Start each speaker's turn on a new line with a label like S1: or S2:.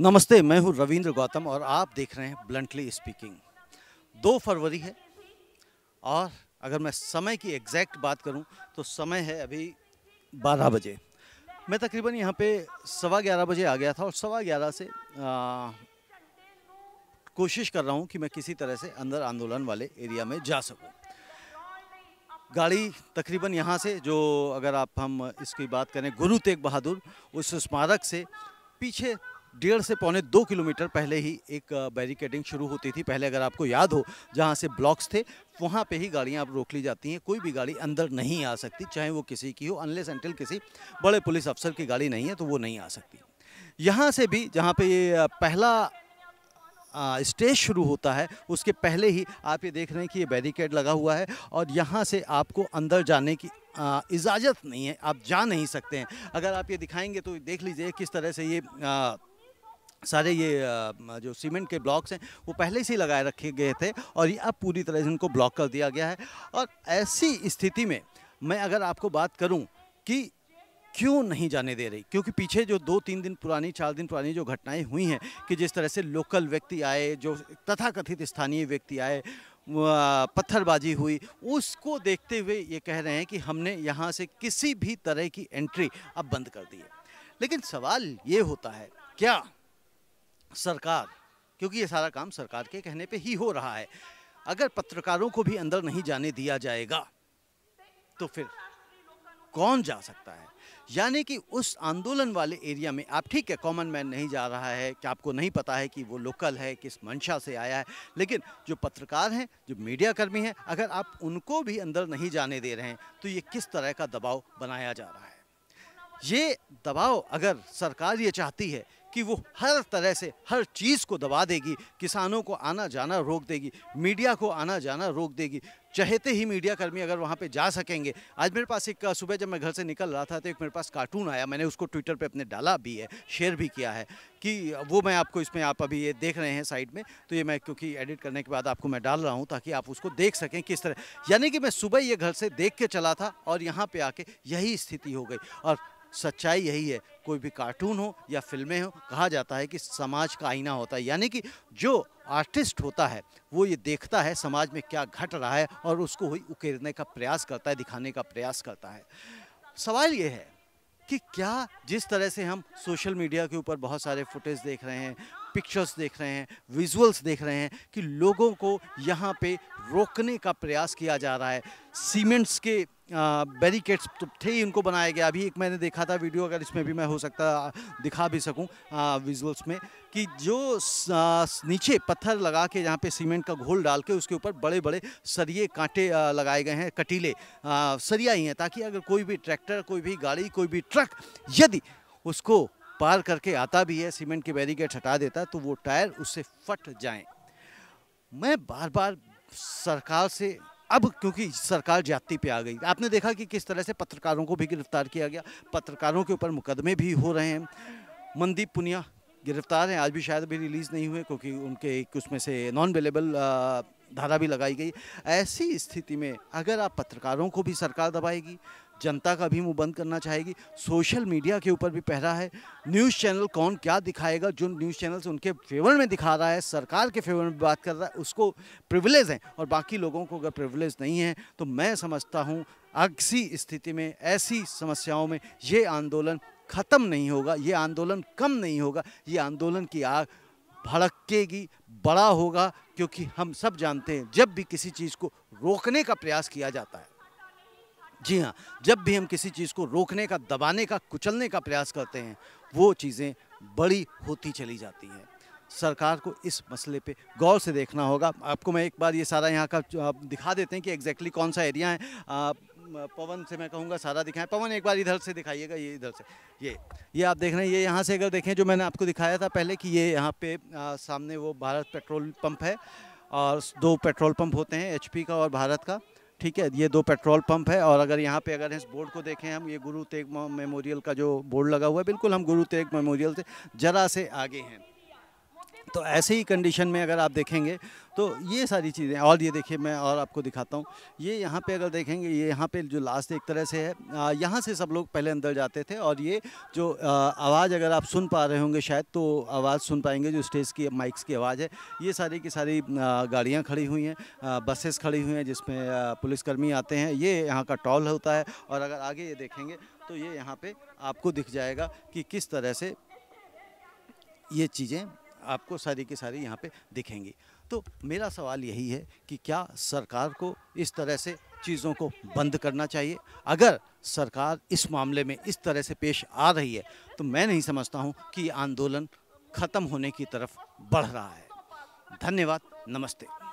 S1: नमस्ते मैं हूं रविंद्र गौतम और आप देख रहे हैं ब्लंटली स्पीकिंग दो फरवरी है और अगर मैं समय की एग्जैक्ट बात करूं तो समय है अभी बारह बजे मैं तकरीबन यहां पे सवा ग्यारह बजे आ गया था और सवा ग्यारह से आ, कोशिश कर रहा हूं कि मैं किसी तरह से अंदर आंदोलन वाले एरिया में जा सकूं गाड़ी तकरीबन यहाँ से जो अगर आप हम इसकी बात करें गुरु तेग बहादुर उस स्मारक से पीछे डेढ़ से पौने दो किलोमीटर पहले ही एक बैरिकेडिंग शुरू होती थी पहले अगर आपको याद हो जहाँ से ब्लॉक्स थे वहाँ पे ही गाड़ियाँ अब रोक ली जाती हैं कोई भी गाड़ी अंदर नहीं आ सकती चाहे वो किसी की हो अनले सेंटल किसी बड़े पुलिस अफसर की गाड़ी नहीं है तो वो नहीं आ सकती यहाँ से भी जहाँ पर ये पहला स्टेज शुरू होता है उसके पहले ही आप ये देख रहे हैं कि ये बैरिकेड लगा हुआ है और यहाँ से आपको अंदर जाने की इजाज़त नहीं है आप जा नहीं सकते हैं अगर आप ये दिखाएंगे तो देख लीजिए किस तरह से ये आ, सारे ये जो सीमेंट के ब्लॉक्स हैं वो पहले से ही लगाए रखे गए थे और ये अब पूरी तरह से इनको ब्लॉक कर दिया गया है और ऐसी स्थिति में मैं अगर आपको बात करूं कि क्यों नहीं जाने दे रही क्योंकि पीछे जो दो तीन दिन पुरानी चार दिन पुरानी जो घटनाएं हुई हैं कि जिस तरह से लोकल व्यक्ति आए जो तथाकथित स्थानीय व्यक्ति आए पत्थरबाजी हुई उसको देखते हुए ये कह रहे हैं कि हमने यहाँ से किसी भी तरह की एंट्री अब बंद कर दी है लेकिन सवाल ये होता है क्या सरकार क्योंकि ये सारा काम सरकार के कहने पे ही हो रहा है अगर पत्रकारों को भी अंदर नहीं जाने दिया जाएगा तो फिर कौन जा सकता है यानी कि उस आंदोलन वाले एरिया में आप ठीक है कॉमन मैन नहीं जा रहा है कि आपको नहीं पता है कि वो लोकल है किस मंशा से आया है लेकिन जो पत्रकार हैं जो मीडिया कर्मी हैं अगर आप उनको भी अंदर नहीं जाने दे रहे हैं तो ये किस तरह का दबाव बनाया जा रहा है ये दबाव अगर सरकार ये चाहती है कि वो हर तरह से हर चीज़ को दबा देगी किसानों को आना जाना रोक देगी मीडिया को आना जाना रोक देगी चाहते ही मीडिया कर्मी अगर वहाँ पे जा सकेंगे आज मेरे पास एक सुबह जब मैं घर से निकल रहा था तो एक मेरे पास कार्टून आया मैंने उसको ट्विटर पे अपने डाला भी है शेयर भी किया है कि वो मैं आपको इसमें आप अभी ये देख रहे हैं साइड में तो ये मैं क्योंकि एडिट करने के बाद आपको मैं डाल रहा हूँ ताकि आप उसको देख सकें किस तरह यानी कि मैं सुबह ये घर से देख के चला था और यहाँ पर आके यही स्थिति हो गई और सच्चाई यही है कोई भी कार्टून हो या फिल्में हो कहा जाता है कि समाज का आईना होता है यानी कि जो आर्टिस्ट होता है वो ये देखता है समाज में क्या घट रहा है और उसको वही उकेरने का प्रयास करता है दिखाने का प्रयास करता है सवाल ये है कि क्या जिस तरह से हम सोशल मीडिया के ऊपर बहुत सारे फुटेज देख रहे हैं पिक्चर्स देख रहे हैं विजुअल्स देख रहे हैं कि लोगों को यहाँ पे रोकने का प्रयास किया जा रहा है सीमेंट्स के बैरिकेड्स तो थे ही उनको बनाया गया अभी एक मैंने देखा था वीडियो अगर इसमें भी मैं हो सकता दिखा भी सकूं विजुअल्स में कि जो नीचे पत्थर लगा के यहाँ पे सीमेंट का घोल डाल के उसके ऊपर बड़े बड़े सरिये कांटे लगाए गए हैं कटीले सरिया ही हैं ताकि अगर कोई भी ट्रैक्टर कोई भी गाड़ी कोई भी ट्रक यदि उसको पार करके आता भी है सीमेंट के बैरिकेड हटा देता तो वो टायर उससे फट जाए मैं बार बार सरकार से अब क्योंकि सरकार जाति पे आ गई आपने देखा कि किस तरह से पत्रकारों को भी गिरफ्तार किया गया पत्रकारों के ऊपर मुकदमे भी हो रहे हैं मनदीप पुनिया गिरफ्तार हैं आज भी शायद अभी रिलीज़ नहीं हुए क्योंकि उनके एक उसमें से नॉन अवेलेबल धारा भी लगाई गई ऐसी स्थिति में अगर आप पत्रकारों को भी सरकार दबाएगी जनता का भी मुँह बंद करना चाहेगी सोशल मीडिया के ऊपर भी पहरा है न्यूज़ चैनल कौन क्या दिखाएगा जो न्यूज़ चैनल्स उनके फेवर में दिखा रहा है सरकार के फेवर में बात कर रहा है उसको प्रिविलेज है और बाकी लोगों को अगर प्रिविलेज नहीं है तो मैं समझता हूँ ऐसी स्थिति में ऐसी समस्याओं में ये आंदोलन ख़त्म नहीं होगा ये आंदोलन कम नहीं होगा ये आंदोलन की आग भड़केगी बड़ा होगा क्योंकि हम सब जानते हैं जब भी किसी चीज़ को रोकने का प्रयास किया जाता है जी हाँ जब भी हम किसी चीज़ को रोकने का दबाने का कुचलने का प्रयास करते हैं वो चीज़ें बड़ी होती चली जाती हैं सरकार को इस मसले पे गौर से देखना होगा आपको मैं एक बार ये सारा यहाँ का दिखा देते हैं कि एग्जैक्टली कौन सा एरिया है आ, पवन से मैं कहूँगा सारा दिखाएं पवन एक बार इधर से दिखाइएगा ये इधर से ये ये आप देख रहे हैं ये यहाँ से अगर देखें जो मैंने आपको दिखाया था पहले कि ये यहाँ पे आ, सामने वो भारत पेट्रोल पम्प है और दो पेट्रोल पम्प होते हैं एच का और भारत का ठीक है ये दो पेट्रोल पंप है और अगर यहाँ पे अगर इस बोर्ड को देखें हम ये गुरु तेग मेमोरियल का जो बोर्ड लगा हुआ है बिल्कुल हम गुरु तेग मेमोरियल से ज़रा से आगे हैं तो ऐसे ही कंडीशन में अगर आप देखेंगे तो ये सारी चीज़ें और ये देखिए मैं और आपको दिखाता हूँ ये यहाँ पे अगर देखेंगे ये यहाँ पे जो लास्ट एक तरह से है यहाँ से सब लोग पहले अंदर जाते थे और ये जो आवाज़ अगर आप सुन पा रहे होंगे शायद तो आवाज़ सुन पाएंगे जो स्टेज की माइक्स की आवाज़ है ये सारी की सारी गाड़ियाँ खड़ी हुई हैं बसेस खड़ी हुई हैं जिसमें पुलिसकर्मी आते हैं ये यहाँ का टॉल होता है और अगर आगे ये देखेंगे तो ये यहाँ पर आपको दिख जाएगा कि किस तरह से ये चीज़ें आपको सारी की सारी यहाँ पे दिखेंगी तो मेरा सवाल यही है कि क्या सरकार को इस तरह से चीज़ों को बंद करना चाहिए अगर सरकार इस मामले में इस तरह से पेश आ रही है तो मैं नहीं समझता हूँ कि आंदोलन ख़त्म होने की तरफ बढ़ रहा है धन्यवाद नमस्ते